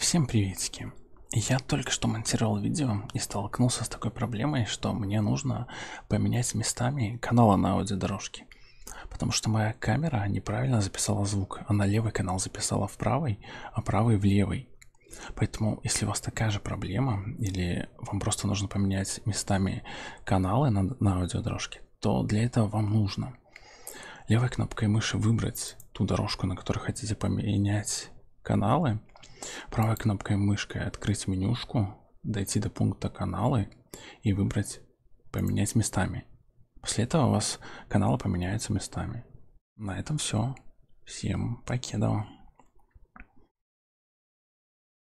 Всем приветики! Я только что монтировал видео и столкнулся с такой проблемой, что мне нужно поменять местами каналы на аудиодорожке. Потому что моя камера неправильно записала звук. Она а левый канал записала в правый, а правый в левый. Поэтому, если у вас такая же проблема, или вам просто нужно поменять местами каналы на, на аудиодорожке, то для этого вам нужно левой кнопкой мыши выбрать ту дорожку, на которой хотите поменять каналы, Правой кнопкой мышкой открыть менюшку, дойти до пункта «Каналы» и выбрать «Поменять местами». После этого у вас каналы поменяются местами. На этом все. Всем покедова.